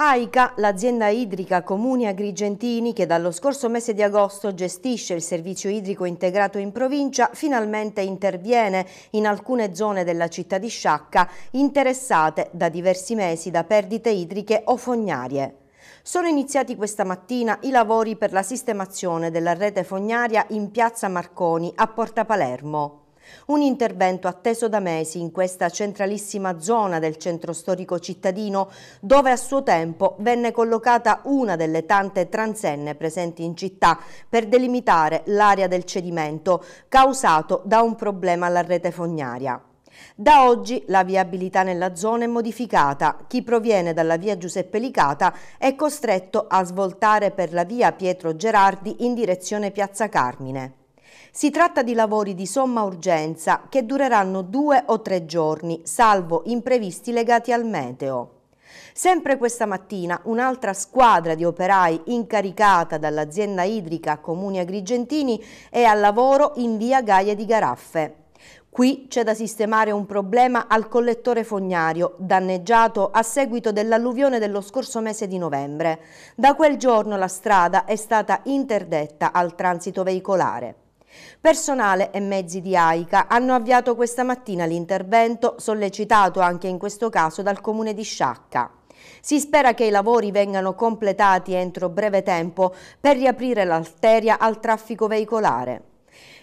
AICA, l'azienda idrica Comuni Agrigentini che dallo scorso mese di agosto gestisce il servizio idrico integrato in provincia, finalmente interviene in alcune zone della città di Sciacca interessate da diversi mesi da perdite idriche o fognarie. Sono iniziati questa mattina i lavori per la sistemazione della rete fognaria in piazza Marconi a Porta Palermo. Un intervento atteso da mesi in questa centralissima zona del centro storico cittadino dove a suo tempo venne collocata una delle tante transenne presenti in città per delimitare l'area del cedimento causato da un problema alla rete fognaria. Da oggi la viabilità nella zona è modificata. Chi proviene dalla via Giuseppe Licata è costretto a svoltare per la via Pietro Gerardi in direzione Piazza Carmine. Si tratta di lavori di somma urgenza che dureranno due o tre giorni, salvo imprevisti legati al meteo. Sempre questa mattina un'altra squadra di operai incaricata dall'azienda idrica Comuni Agrigentini è al lavoro in via Gaia di Garaffe. Qui c'è da sistemare un problema al collettore fognario, danneggiato a seguito dell'alluvione dello scorso mese di novembre. Da quel giorno la strada è stata interdetta al transito veicolare. Personale e mezzi di AICA hanno avviato questa mattina l'intervento, sollecitato anche in questo caso dal comune di Sciacca. Si spera che i lavori vengano completati entro breve tempo per riaprire l'alteria al traffico veicolare.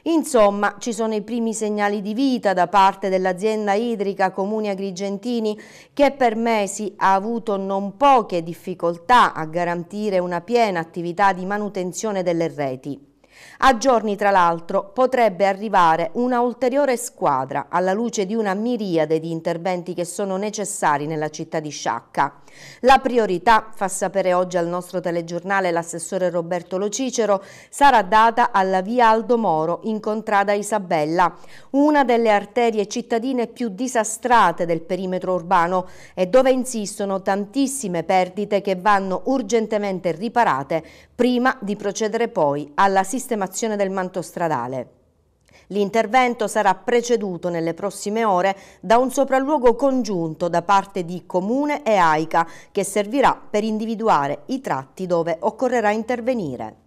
Insomma, ci sono i primi segnali di vita da parte dell'azienda idrica Comuni Agrigentini che per mesi ha avuto non poche difficoltà a garantire una piena attività di manutenzione delle reti. A giorni, tra l'altro, potrebbe arrivare una ulteriore squadra alla luce di una miriade di interventi che sono necessari nella città di Sciacca. La priorità, fa sapere oggi al nostro telegiornale l'assessore Roberto Locicero, sarà data alla via Aldo Moro in contrada Isabella, una delle arterie cittadine più disastrate del perimetro urbano e dove insistono tantissime perdite che vanno urgentemente riparate prima di procedere poi alla sistemazione del manto stradale. L'intervento sarà preceduto nelle prossime ore da un sopralluogo congiunto da parte di Comune e AICA che servirà per individuare i tratti dove occorrerà intervenire.